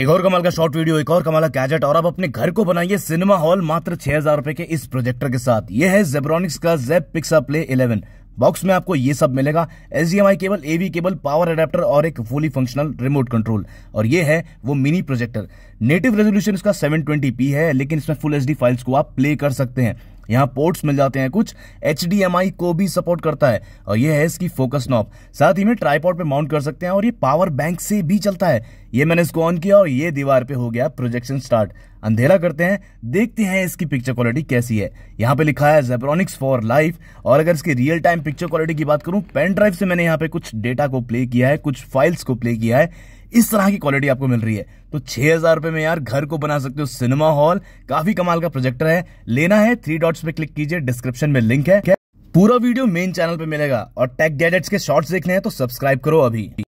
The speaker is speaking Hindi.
एक और कमाल का शॉर्ट वीडियो एक और कमाल का गैजेट और आप अपने घर को बनाइए सिनेमा हॉल मात्र छह हजार रुपए के इस प्रोजेक्टर के साथ ये है जेब्रॉनिक्स का जेब पिक्सा प्ले 11 बॉक्स में आपको ये सब मिलेगा H cable AV cable power adapter और एक फुली फंक्शनल रिमोट कंट्रोल और ये है वो मिनी प्रोजेक्टर नेटिव रेजोल्यूशन इसका पी है लेकिन इसमें फुल एच फाइल्स को आप प्ले कर सकते हैं यहाँ पोर्ट्स मिल जाते हैं कुछ एच को भी सपोर्ट करता है और ये है इसकी फोकस नॉप साथ ही में ट्राईपोर्ट पे माउंट कर सकते हैं और ये पावर बैंक से भी चलता है ये मैंने इसको ऑन किया और ये दीवार पे हो गया प्रोजेक्शन स्टार्ट अंधेरा करते हैं देखते हैं इसकी पिक्चर क्वालिटी कैसी है यहाँ पे लिखा है जेब्रॉनिक्स फॉर लाइफ और अगर इसकी रियल टाइम पिक्चर क्वालिटी की बात करूं पेन ड्राइव से मैंने यहाँ पे कुछ डेटा को प्ले किया है कुछ फाइल्स को प्ले किया है इस तरह की क्वालिटी आपको मिल रही है तो छह हजार रुपए में यार घर को बना सकते हो सिनेमा हॉल काफी कमाल का प्रोजेक्टर है लेना है थ्री डॉट्स पे क्लिक कीजिए डिस्क्रिप्शन में लिंक है पूरा वीडियो मेन चैनल पे मिलेगा और टेक गैजेट्स के शॉर्ट्स देखने हैं तो सब्सक्राइब करो अभी